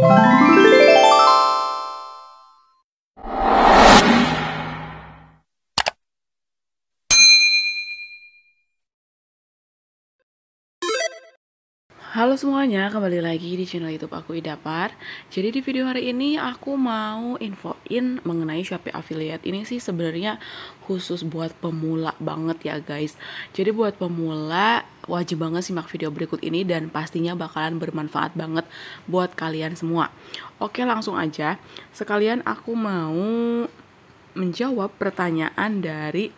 Halo semuanya, kembali lagi di channel YouTube aku Idapar. Jadi di video hari ini aku mau infoin mengenai Shopee Affiliate. Ini sih sebenarnya khusus buat pemula banget ya, guys. Jadi buat pemula wajib banget simak video berikut ini dan pastinya bakalan bermanfaat banget buat kalian semua. Oke, langsung aja. Sekalian aku mau menjawab pertanyaan dari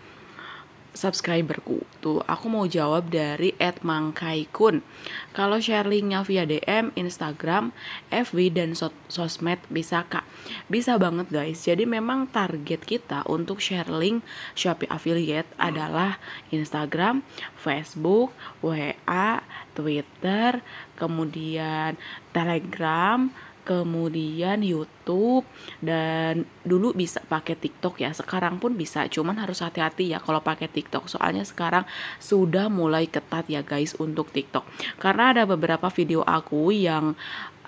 subscriberku tuh aku mau jawab dari at mangkaikun kalau share linknya via DM Instagram FB dan sos sosmed bisa kak bisa banget guys jadi memang target kita untuk share link Shopee affiliate hmm. adalah Instagram Facebook WA Twitter kemudian Telegram kemudian YouTube dan dulu bisa pakai TikTok ya sekarang pun bisa cuman harus hati-hati ya kalau pakai TikTok soalnya sekarang sudah mulai ketat ya guys untuk TikTok karena ada beberapa video aku yang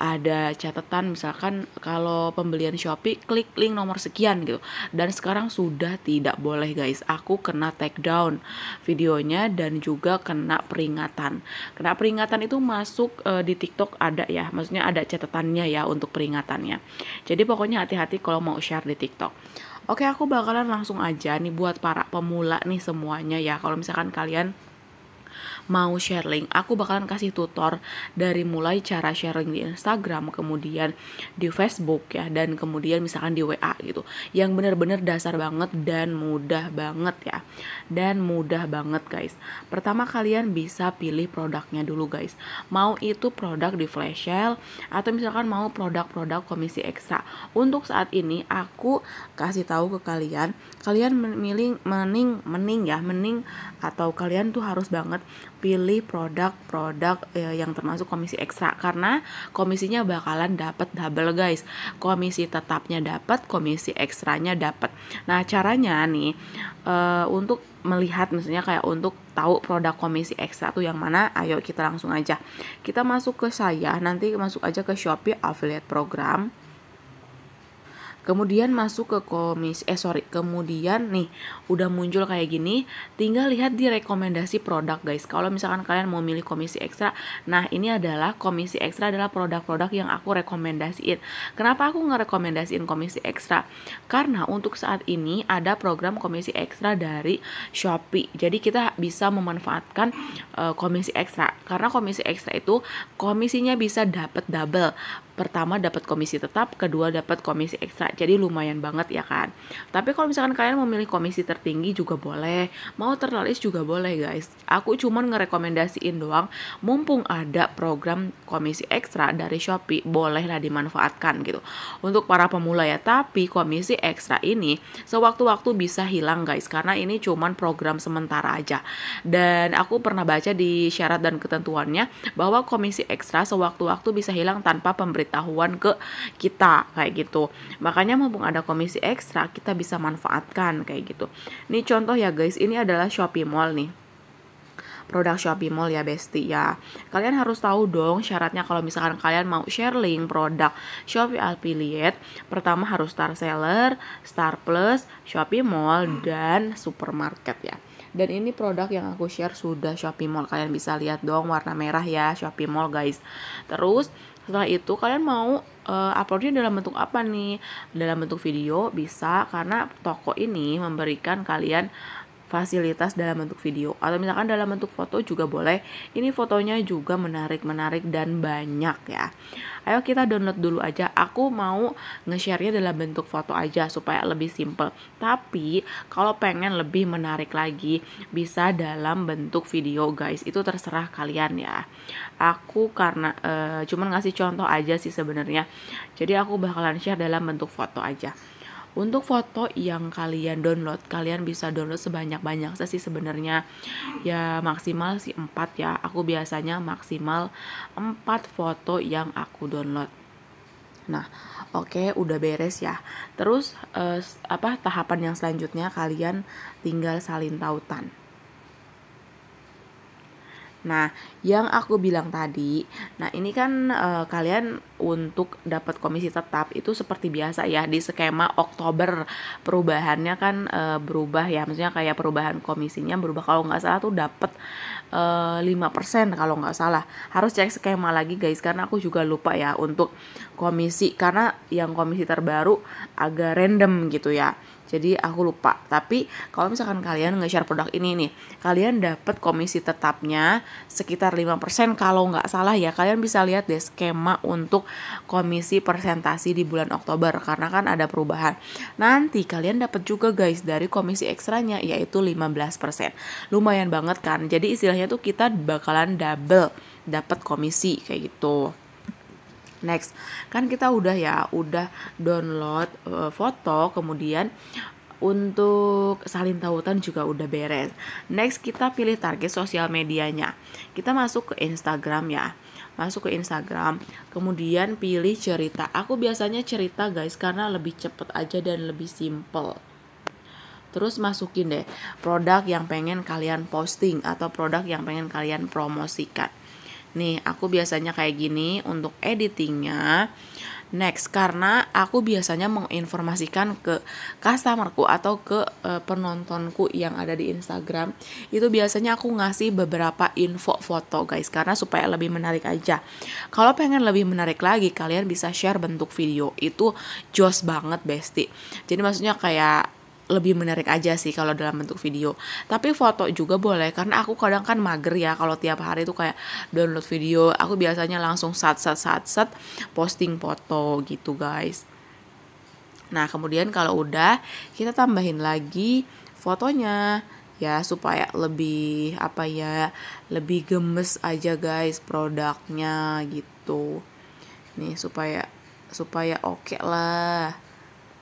ada catatan misalkan kalau pembelian Shopee klik link nomor sekian gitu. Dan sekarang sudah tidak boleh guys. Aku kena take down videonya dan juga kena peringatan. Kena peringatan itu masuk e, di TikTok ada ya. Maksudnya ada catatannya ya untuk peringatannya. Jadi pokoknya hati-hati kalau mau share di TikTok. Oke, aku bakalan langsung aja nih buat para pemula nih semuanya ya. Kalau misalkan kalian mau share link, aku bakalan kasih tutor dari mulai cara share link di Instagram, kemudian di Facebook ya, dan kemudian misalkan di WA gitu. Yang bener-bener dasar banget dan mudah banget ya. Dan mudah banget guys. Pertama kalian bisa pilih produknya dulu guys. Mau itu produk di flash sale atau misalkan mau produk-produk komisi ekstra. Untuk saat ini aku kasih tahu ke kalian, kalian memilih mening mening ya, mening atau kalian tuh harus banget pilih produk-produk eh, yang termasuk komisi ekstra karena komisinya bakalan dapat double guys. Komisi tetapnya dapat, komisi ekstranya dapat. Nah, caranya nih eh, untuk melihat misalnya kayak untuk tahu produk komisi ekstra tuh yang mana ayo kita langsung aja kita masuk ke saya nanti masuk aja ke Shopee affiliate program Kemudian masuk ke komis eh sorry, kemudian nih udah muncul kayak gini, tinggal lihat di rekomendasi produk guys. Kalau misalkan kalian mau milih komisi ekstra, nah ini adalah komisi ekstra adalah produk-produk yang aku rekomendasiin. Kenapa aku ngerekomendasiin komisi ekstra? Karena untuk saat ini ada program komisi ekstra dari Shopee. Jadi kita bisa memanfaatkan uh, komisi ekstra karena komisi ekstra itu komisinya bisa dapat double pertama dapat komisi tetap, kedua dapat komisi ekstra. Jadi lumayan banget ya kan. Tapi kalau misalkan kalian memilih komisi tertinggi juga boleh, mau terlalis juga boleh guys. Aku cuman ngerekomendasiin doang, mumpung ada program komisi ekstra dari Shopee, bolehlah dimanfaatkan gitu. Untuk para pemula ya, tapi komisi ekstra ini sewaktu-waktu bisa hilang guys karena ini cuma program sementara aja. Dan aku pernah baca di syarat dan ketentuannya bahwa komisi ekstra sewaktu-waktu bisa hilang tanpa pemberi pemberitahuan ke kita kayak gitu. Makanya mumpung ada komisi ekstra kita bisa manfaatkan kayak gitu. Nih contoh ya guys, ini adalah Shopee Mall nih produk Shopee Mall ya Besti ya. Kalian harus tahu dong syaratnya kalau misalkan kalian mau share link produk Shopee Affiliate, pertama harus star seller, star plus, Shopee Mall dan supermarket ya. Dan ini produk yang aku share sudah Shopee Mall. Kalian bisa lihat dong warna merah ya Shopee Mall guys. Terus setelah itu kalian mau uh, uploadnya dalam bentuk apa nih dalam bentuk video bisa karena toko ini memberikan kalian fasilitas dalam bentuk video atau misalkan dalam bentuk foto juga boleh. Ini fotonya juga menarik-menarik dan banyak ya. Ayo kita download dulu aja. Aku mau nge-share-nya dalam bentuk foto aja supaya lebih simple. Tapi kalau pengen lebih menarik lagi bisa dalam bentuk video guys. Itu terserah kalian ya. Aku karena e, cuman ngasih contoh aja sih sebenarnya. Jadi aku bakalan share dalam bentuk foto aja untuk foto yang kalian download kalian bisa download sebanyak-banyak sih sebenarnya ya maksimal sih empat ya aku biasanya maksimal empat foto yang aku download Nah, oke, okay, udah beres ya. Terus eh, apa tahapan yang selanjutnya kalian tinggal salin tautan. Nah, yang aku bilang tadi, nah ini kan eh, kalian untuk dapat komisi tetap itu seperti biasa ya di skema Oktober perubahannya kan e, berubah ya maksudnya kayak perubahan komisinya berubah kalau nggak salah tuh dapat eh, lima persen kalau nggak salah harus cek skema lagi guys karena aku juga lupa ya untuk komisi karena yang komisi terbaru agak random gitu ya jadi aku lupa tapi kalau misalkan kalian nge-share produk ini nih kalian dapat komisi tetapnya sekitar 5% kalau nggak salah ya kalian bisa lihat deh skema untuk komisi persentasi di bulan Oktober karena kan ada perubahan. Nanti kalian dapat juga guys dari komisi ekstranya yaitu 15%. Lumayan banget kan. Jadi istilahnya tuh kita bakalan double dapat komisi kayak gitu. Next, kan kita udah ya, udah download uh, foto, kemudian untuk salin tautan juga udah beres. Next kita pilih target sosial medianya. Kita masuk ke Instagram ya masuk ke Instagram, kemudian pilih cerita. Aku biasanya cerita guys karena lebih cepet aja dan lebih simple. Terus masukin deh produk yang pengen kalian posting atau produk yang pengen kalian promosikan. Nih, aku biasanya kayak gini untuk editingnya. Next, karena aku biasanya menginformasikan ke customerku atau ke e, penontonku yang ada di Instagram, itu biasanya aku ngasih beberapa info foto, guys, karena supaya lebih menarik aja. Kalau pengen lebih menarik lagi, kalian bisa share bentuk video, itu joss banget, bestie Jadi maksudnya kayak lebih menarik aja sih kalau dalam bentuk video tapi foto juga boleh karena aku kadang kan mager ya kalau tiap hari itu kayak download video aku biasanya langsung sat sat sat sat posting foto gitu guys nah kemudian kalau udah kita tambahin lagi fotonya ya supaya lebih apa ya lebih gemes aja guys produknya gitu nih supaya supaya oke okay lah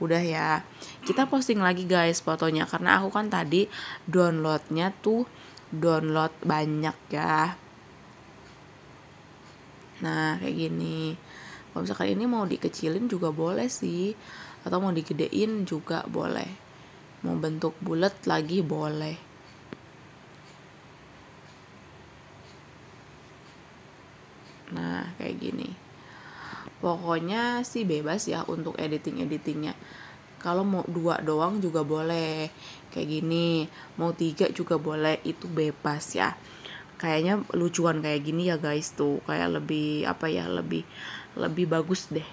udah ya kita posting lagi guys fotonya karena aku kan tadi downloadnya tuh download banyak ya nah kayak gini kalau misalkan ini mau dikecilin juga boleh sih atau mau digedein juga boleh mau bentuk bulat lagi boleh Nah, kayak gini pokoknya sih bebas ya untuk editing editingnya kalau mau dua doang juga boleh kayak gini mau tiga juga boleh itu bebas ya kayaknya lucuan kayak gini ya guys tuh kayak lebih apa ya lebih lebih bagus deh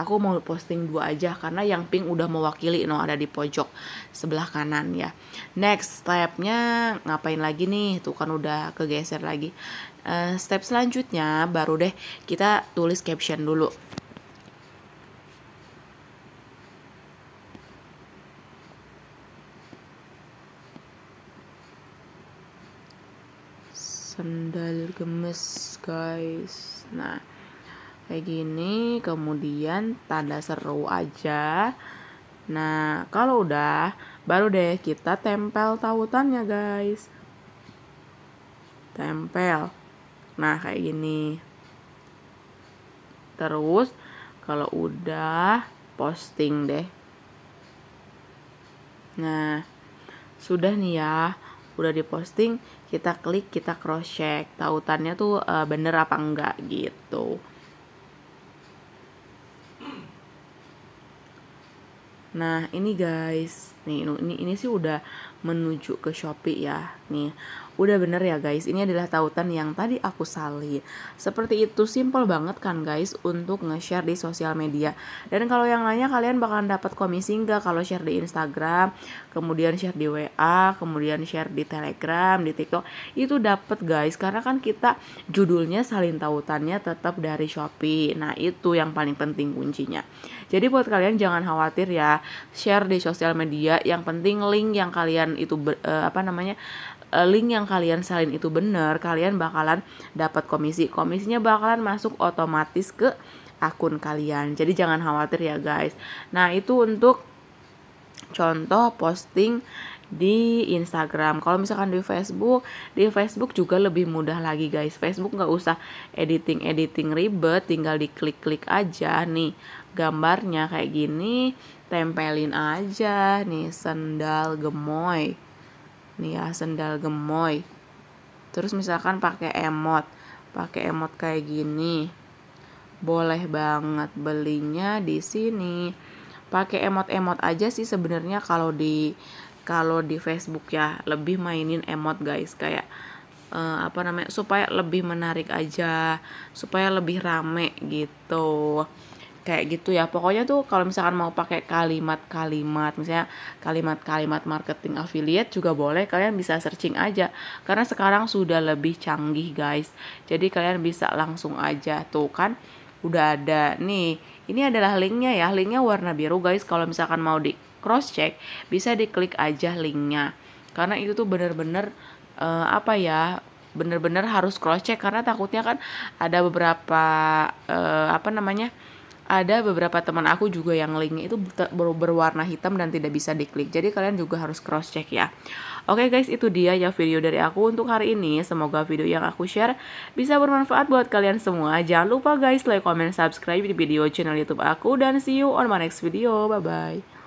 aku mau posting dua aja karena yang pink udah mewakili no ada di pojok sebelah kanan ya next stepnya ngapain lagi nih tuh kan udah kegeser lagi uh, step selanjutnya baru deh kita tulis caption dulu gemes guys nah kayak gini kemudian tanda seru aja nah kalau udah baru deh kita tempel tautannya guys tempel nah kayak gini terus kalau udah posting deh nah sudah nih ya udah diposting kita klik kita cross check tautannya tuh uh, bener apa enggak gitu Nah, ini guys, nih ini ini sih udah menuju ke Shopee ya. Nih, Udah bener ya guys, ini adalah tautan yang tadi aku salin. Seperti itu simple banget kan guys untuk nge-share di sosial media. Dan kalau yang lainnya kalian bakalan dapat komisi nggak kalau share di Instagram, kemudian share di WA, kemudian share di Telegram, di TikTok. Itu dapat guys karena kan kita judulnya salin tautannya tetap dari Shopee. Nah, itu yang paling penting kuncinya. Jadi buat kalian jangan khawatir ya, share di sosial media yang penting link yang kalian itu ber, uh, eh, apa namanya Eh, link yang kalian salin itu benar, kalian bakalan dapat komisi. Komisinya bakalan masuk otomatis ke akun kalian. Jadi jangan khawatir ya guys. Nah, itu untuk contoh posting di Instagram. Kalau misalkan di Facebook, di Facebook juga lebih mudah lagi guys. Facebook nggak usah editing-editing ribet, tinggal diklik-klik aja nih gambarnya kayak gini, tempelin aja nih sendal gemoy nih ya sendal gemoy terus misalkan pakai emot pakai emot kayak gini boleh banget belinya di sini pakai emot-emot aja sih sebenarnya kalau di kalau di Facebook ya lebih mainin emot guys kayak uh, apa namanya supaya lebih menarik aja supaya lebih rame gitu kayak gitu ya pokoknya tuh kalau misalkan mau pakai kalimat-kalimat misalnya kalimat-kalimat marketing affiliate juga boleh kalian bisa searching aja karena sekarang sudah lebih canggih guys jadi kalian bisa langsung aja tuh kan udah ada nih ini adalah linknya ya linknya warna biru guys kalau misalkan mau di cross check bisa diklik aja linknya karena itu tuh bener-bener uh, apa ya bener-bener harus cross check karena takutnya kan ada beberapa uh, apa namanya ada beberapa teman aku juga yang linknya itu ber berwarna hitam dan tidak bisa diklik. Jadi kalian juga harus cross check ya. Oke okay guys, itu dia ya video dari aku untuk hari ini. Semoga video yang aku share bisa bermanfaat buat kalian semua. Jangan lupa guys like, comment, subscribe di video channel YouTube aku dan see you on my next video. Bye bye.